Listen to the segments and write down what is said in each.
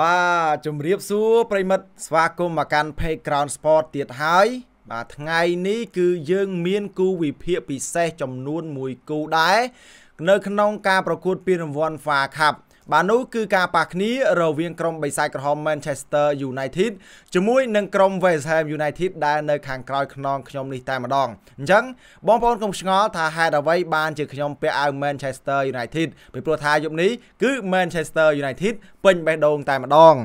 បាទជំរាបសួរប្រិមិត្តស្វាគមន៍មកកាន់ Page Ground Sport ទៀតហើយបាទថ្ងៃនេះគឺយើងមានគូវិភាគពិសេសចំនួន1គូដែរនៅក្នុងការប្រកួតពានរង្វាន់ FA Cup បាទនោះគឺការប៉ះគ្នារវាងក្រុមបិសាចក្រហម Manchester United ជាមួយនឹងក្រុម West Ham United ដែលនៅខាងក្រោយខ្នងខ្ញុំនេះតែម្ដងអញ្ចឹងបងប្អូនកុំឆ្ងល់ថាហេតុអ្វី បានជាខ្ញុំ ពាក់អាវ Manchester United ពីព្រោះថាយប់នេះគឺ Manchester United ពេញបេះដូងតែម្ដង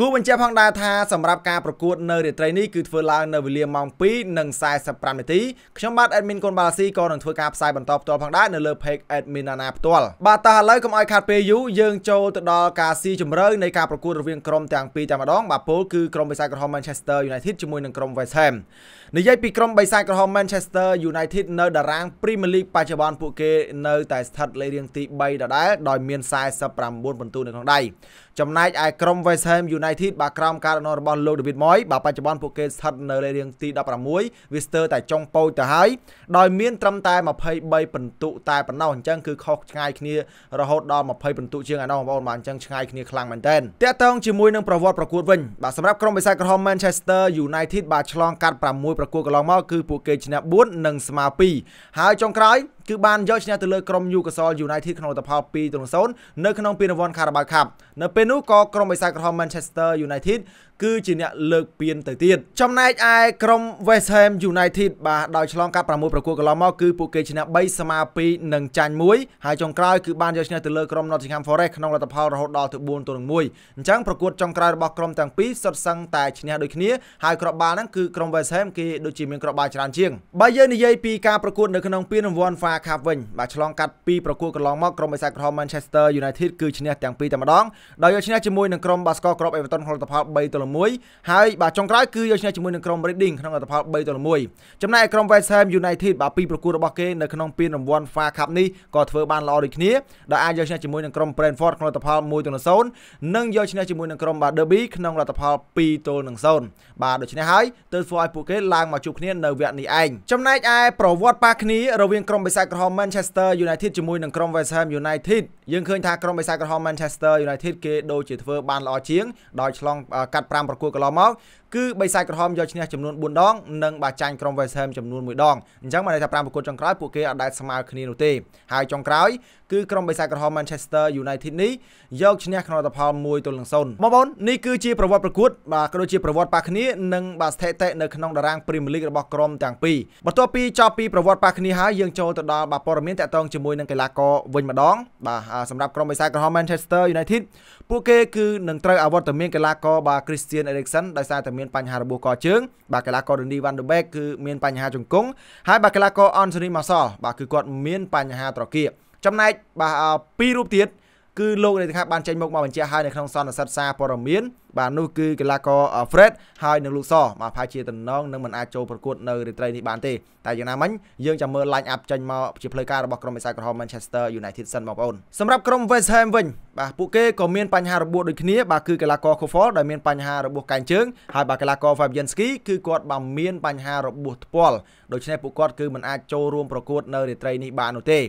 គូបញ្ជាក់ផងដែរថាសម្រាប់ការប្រកួតនៅរាត្រីនេះគឺធ្វើឡើងនៅវេលាម៉ោង2:45នាទីខ្ញុំបាទ admin កុនបាឡាស៊ីក៏នឹងធ្វើការផ្សាយបន្តផ្ទាល់ផងដែរនៅលើ page admin nana ផ្ទាល់បាទតោះឥឡូវកុំឲ្យខាត់ពេលយូរយើងចូលទៅដល់ការស៊ីជម្រៅនៃការប្រកួតរវាងក្រុមទាំងពីរតែម្ដងបាទពលគឺក្រុមបិសាចក្រហម Manchester United ជាមួយនឹងក្រុម West Ham និយាយពីក្រុមបិសាចក្រហម Manchester United នៅតារាង Premier League បច្ចុប្បន្នពួកគេនៅតែស្ថិតលេខរៀងទី3ដដែលដោយមាន49ពិន្ទុនៅក្នុងដៃចំណែកឯក្រុម West Ham United បាទក្រោមការដឹកនាំរបស់លោក David Moyes បាទបច្ចុប្បន្នពួកគេស្ថិតនៅលេខរៀងទី16វាស្ទើរតែចុងពោចទៅហើយដោយមានត្រឹមតែ23ពិន្ទុតែប៉ុណ្ណោះអញ្ចឹងគឺខុសឆ្ងាយគ្នារហូតដល់20ពិន្ទុជាងឯណោះបងប្អូនបាទអញ្ចឹងឆ្ងាយគ្នាខ្លាំងមែនទែនតាក់ទងជាមួយនឹងប្រវត្តិប្រកួតវិញបាទសម្រាប់ក្រុមបិសាចក្រហម Manchester United បាទឆ្លងកាត់6ប្រកួតកន្លងមកគឺពួកគេឈ្នះ4និងស្មើ2ហើយចុងក្រោយគឺបានយកឈ្នះទៅលើក្រុមយូកសល United ក្នុងលទ្ធផល2-0នៅក្នុងពានរង្វាន់ Carabao Cup នៅពេលនោះក៏ក្រុមបិសាចក្រហម Manchester United គឺជាអ្នកលើកពានទៅទៀតចំណែកឯក្រុម West Ham United បាទដោយឆ្លងកាត់6ប្រកួតកន្លងមកគឺពួកគេឈ្នះ3ស្មើ2និងចាញ់1ហើយចុងក្រោយគឺបានយកឈ្នះទៅលើក្រុម Nottingham Forest ក្នុងលទ្ធផលរហូតដល់ទៅ4ទល់នឹង1អញ្ចឹងប្រកួតចុងក្រោយរបស់ក្រុមទាំងពីរសុទ្ធសឹងតែឈ្នះដូចគ្នាហើយក្របបាល់ហ្នឹងគឺក្រុម West Ham គេដូចជាមានក្របបាល់ច្រើនជាងបើយើងនិយាយពីការប្រកួតនៅក្នុងពានរង្វាន់ FA Cup វិញបាទឆ្លងកាត់ពីប្រកួតកន្លងមកក្រុមបិសាចក្រហម Manchester United គឺឈ្នះទាំងពីរតែម្ដងដោយយកឈ្នះជាមួយនឹងក្រុមបាសកលក្រប Everton ក្នុងលទ្ធផល3ទល់1ហើយបាទចុងក្រោយគឺយកឈ្នះជាមួយនឹងក្រុម Reading ក្នុងលទ្ធផល3ទល់1ចំណែកឯក្រុម West Ham United បាទពីប្រគួតរបស់គេនៅក្នុងពានរង្វាន់ FA Cup នេះក៏ធ្វើបានល្អដូចគ្នាដោយអាចយកឈ្នះជាមួយនឹងក្រុម Brentford ក្នុងលទ្ធផល1ទល់0និងយកឈ្នះជាមួយនឹងក្រុម Derby ក្នុងលទ្ធផល2ទល់នឹង0បាទដូច្នេះហើយទើបធ្វើឲ្យពួកគេឡើងមកជួបគ្នានៅវគ្គនេះឯងចំណែកឯប្រវត្តិប៉ះគ្នារវាងក្រុមបិសាចក្រហម Manchester United ជាមួយនឹងក្រុម West Ham United យើងឃើញថាក្រុមបិសាចក្រហម Manchester United គេដូចជាធ្វើបានល្អជាងដោយឆ្លងកាត់5ប្រគួតកន្លងមកគឺបីសាយក្រហមយកឈ្នះចំនួន4ដងនិងបាចាញ់ក្រុម West Ham ចំនួន1ដងអញ្ចឹងបានន័យថា5ប្រកួតចុងក្រោយពួកគេអត់ដែលស្មើគ្នានោះទេហើយចុងក្រោយគឺក្រុមបីសាយក្រហម Manchester United នេះយកឈ្នះក្នុងលទ្ធផល1ទល់នឹង0បងប្អូននេះគឺជាប្រវត្តិប្រកួតបាទក៏ដូចជាប្រវត្តិប៉ះគ្នានិងបាទស្ថិតិនៅក្នុងតារាង Premier League របស់ក្រុមទាំងពីរបន្ទាប់ពីចប់ពីប្រវត្តិប៉ះគ្នាហើយយើងចូលទៅដល់បាទព័ត៌មានតាក់ទងជាមួយនឹងកីឡាករវិញម្ដងបាទសម្រាប់ក្រុមបីសាយក្រហម Manchester United ពួកគេគឺនឹងត្រូវអវត្តមានកីឡាករបាទ Christian Eriksen ដោយសារតែមានបញ្ហារបួសកជើងបាទកីឡាកររនីវ៉ាន់ដូបេកគឺមានបញ្ហាជង្គង់ហើយបាទកីឡាករអនសូនីម៉ាសលបាទគឺគាត់មានបញ្ហាត្រគាកចំណែកបាទពីររូបទៀតគឺលោករដ្ឋាភិបាលបានចេញមុខមកបញ្ជាក់ហើយនៅក្នុងសន្និសីទសារព័ត៌មានបាទនោះគឺកីឡាករ Fred ហើយនិងលោកសបាទផាយជាតំណងនឹងមិនអាចចូលប្រកួតនៅរាត្រីនេះបានទេតែយ៉ាងណាមិញយើងចាំមើល line up ចេញមកជាផ្លូវការរបស់ក្រុមបិសាចក្រហម Manchester United សិនបងប្អូនសម្រាប់ក្រុម West Ham វិញបាទពួកគេក៏មានបញ្ហារបួសដូចគ្នាបាទគឺកីឡាករ Kofol ដែលមានបញ្ហារបួសកែងជើងហើយបាទកីឡាករ Fabianski គឺគាត់បាទមានបញ្ហារបួសថ្ពាល់ដូច្នេះពួកគាត់គឺមិនអាចចូលរួមប្រកួតនៅរាត្រីនេះបាននោះទេ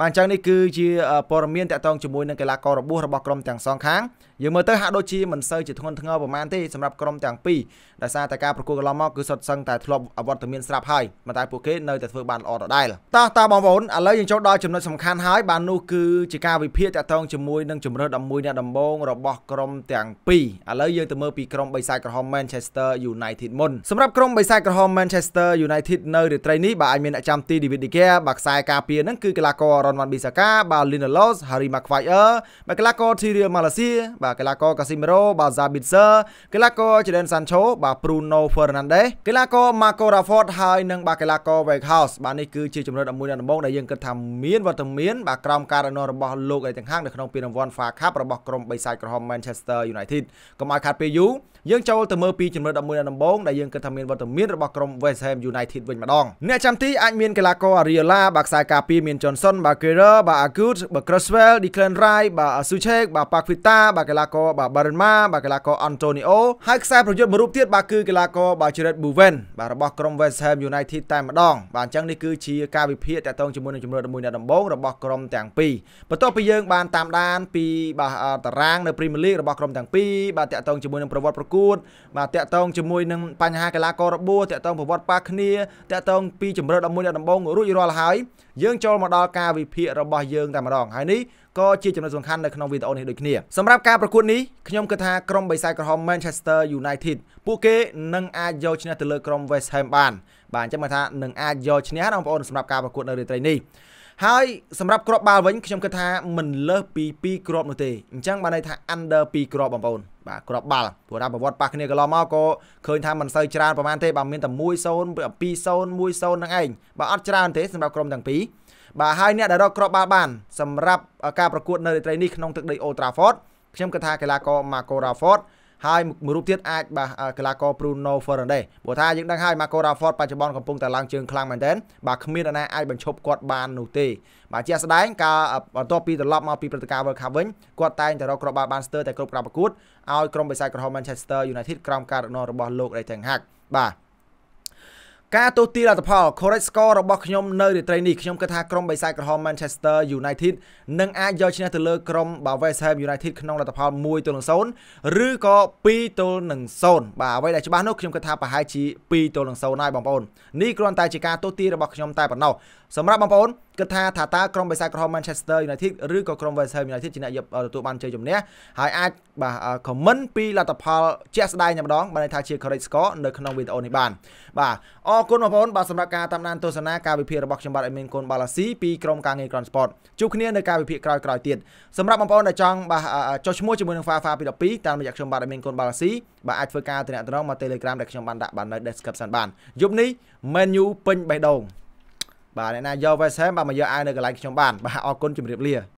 បាទអញ្ចឹងនេះគឺជាព័ត៌មានតាក់ទងជាមួយនឹងកីឡាកររបួសរបស់ក្រុមទាំងសងខាងយើងមើលទៅហាក់ដូចជាមិនសូវជាធ្ងន់ធ្ងរប្រហែលទេសម្រាប់ក្រុមទាំងពីរដោយសារតែការប្រកួតកន្លងមកគឺសុទ្ធសឹងតែធ្លាប់អវត្តមាន ស្រាប់ហើយប៉ុន្តែពួកគេនៅតែធ្វើបានល្អដដែលតោះតើបងប្អូនឥឡូវយើងចូលដល់ចំណុចសំខាន់ហើយបាទនោះគឺជាការវិភាគតាក់ទងជាមួយនឹងជំរឿន11អ្នកដំបូងរបស់ក្រុមទាំងពីរឥឡូវយើងទៅមើលពីក្រុមបិសាចក្រហម Manchester United មុនសម្រាប់ក្រុមបិសាចក្រហម Manchester United នៅរាត្រីនេះបាទអាចមានអ្នកចាំទី David De Gea បាទខ្សែការពារហ្នឹងគឺកីឡាករ Ron Van Bissaka បាទ Lindelof Harry Maguire បាទកីឡាករ Thierry Malacia បាទកីឡាករ Casemiro បាទ Zabitzer កីឡាករ Jadon Sancho បាទ Bruno Fernandes កីឡាករ Marco Rashford ហើយនិងបាទកីឡាករ Weghorst បាទនេះគឺជាជំរឿន11អ្នកដំបូងដែលយើងគិតថាមានវត្តមានបាទក្រោមការរណនរបស់លោកឯទាំងខាងនៅក្នុងពានរង្វាន់ FA Cup របស់ក្រុមបិសាចក្រហម Manchester United កុំឲ្យខាត់ពេលយូរយើងចូលទៅមើលពីជំរឿន11ដំបងដែលយើងគិតថាមានវត្តមានរបស់ក្រុម West Ham United វិញម្ដងអ្នកចាំទីអាចមានកីឡាករ Ariola បាទខ្សែការពារមាន Johnson បាទ Guerrero បាទ Agut បាទ Cresswell Declan Rice បាទ Suchek បាទ Paquita បាទកីឡាករបាទ Barma បាទកីឡាករ Antonio ហើយខ្សែប្រយុទ្ធមួយរូបទៀតបាទគឺកីឡាករបាទ Jared Bowen បាទរបស់ក្រុម West Ham United តែម្ដង បាទអញ្ចឹងនេះគឺជាការវិភាគតាក់ទងជាមួយនឹងជំរឿន11អ្នកដំបង របស់ក្រុមទាំងពីរបន្ទាប់ពីយើង បានតាមដានពីបាទតារាងនៅ Premier League របស់ក្រុមទាំងពីរបាទតាក់ទងជាមួយនឹងប្រវត្តិប្រកួតបាទតាក់ទងជាមួយនឹងបញ្ហាកីឡាកររបួសតាក់ទងប្រវត្តិប៉ាគ្នាតាក់ទងពីជំរឿ11ដល់ដំបងរួចរាល់ហើយយើងចូលមកដល់ការវិភាគរបស់យើងតែម្ដងហើយនេះក៏ជាចំណុចសំខាន់នៅក្នុងវីដេអូនេះដូចគ្នាសម្រាប់ការប្រកួតនេះខ្ញុំគិតថាក្រុមបិសាចក្រហម Manchester United ពួកគេនឹងអាចយកឈ្នះទៅលើក្រុម West Ham បានបាទអញ្ចឹងមកថានឹងអាចយកឈ្នះបងប្អូនសម្រាប់ការប្រកួតនៅរាត្រីនេះហើយសម្រាប់គ្រាប់បាល់វិញខ្ញុំគិតថាមិនលើសពី2គ្រាប់នោះទេអញ្ចឹងបានន័យថា under 2គ្រាប់បងប្អូនបាទក្របបាល់ព្រោះតាមប្រវត្តិប៉ះគ្នាកន្លងមកក៏ឃើញថាមិនសូវច្រើនប្រហែលទេបាទមានតែ1-0 2-0 1-0ហ្នឹងឯងបាទអត់ច្រើនទេសម្រាប់ក្រុមទាំងពីរបាទហើយអ្នកដែលរកក្របបាល់បានសម្រាប់ការប្រកួតនៅរាត្រីនេះក្នុងទឹកដី Old Trafford ខ្ញុំគិតថាកីឡាករ Marco Rashford ហើយមួយរូបទៀតអាចបាទកីឡាករ Bruno Fernandes ព្រោះថាយើងដឹងហើយ Marco Rashford បច្ចុប្បន្នកំពុងតែឡើងជើងខ្លាំងមែនទែនបាទគ្មាននរណាអាចបញ្ឈប់គាត់បាននោះទេបាទជាក់ស្ដែងកាលបន្ទាប់ពីត្រឡប់មកពីព្រឹត្តិការណ៍ World Cup វិញគាត់តែងតែរកគ្រាប់បាល់បានស្ទើរតែគ្រប់ក្រាបប្រកួតឲ្យក្រុមបិសាចក្រហម Manchester United ក្រោមការដឹកនាំរបស់លោក Erik ten Hag បាទការទស្សន៍ទាយលទ្ធផល correct score របស់ខ្ញុំនៅរាត្រីនេះខ្ញុំគិតថាក្រុមបិសាចក្រហម Manchester United នឹងអាចយកឈ្នះទៅលើ ក្រុម West Ham United ក្នុងលទ្ធផល1-0ឬក៏2-0បាទអ្វីដែលច្បាស់នោះខ្ញុំគិតថាប្រហែលជា2-0ហើយបងប្អូននេះគ្រាន់តែជាការទស្សន៍ទាយរបស់ខ្ញុំតែប៉ុណ្ណោះសម្រាប់បងប្អូនគិតថាថាតើក្រុមបិសាចក្រហម Manchester United ឬក៏ក្រុម West Ham United ជាអ្នកទទួលបានជ័យជំនះហើយអាចបាទ comment ពីលទ្ធផលជាក់ស្ដែងតែម្ដងបានន័យថាជា correct score នៅក្នុងវីដេអូនេះបានបាទអរគុណបងប្អូនបាទសម្រាប់ការតាមដានទស្សនាការវិភាគរបស់ខ្ញុំបាទអេមីនគូនបាឡាស៊ីពីក្រុមការងារ Ground Sport ជួបគ្នានៅការវិភាគក្រោយៗទៀតសម្រាប់បងប្អូនដែលចង់បាទចុះឈ្មោះជាមួយនឹង Fafa 212តាមរយៈខ្ញុំបាទអេមីនគូនបាឡាស៊ីបាទអាចធ្វើការទំនាក់ទំនងមក Telegram ដែលខ្ញុំបានដាក់បាននៅ description បានយប់នេះ menu ពេញបេះដូងបាទអ្នកណាយក West Ham បាទមកយកអាវនៅកន្លែងខ្ញុំបានបាទអរគុណជម្រាបលា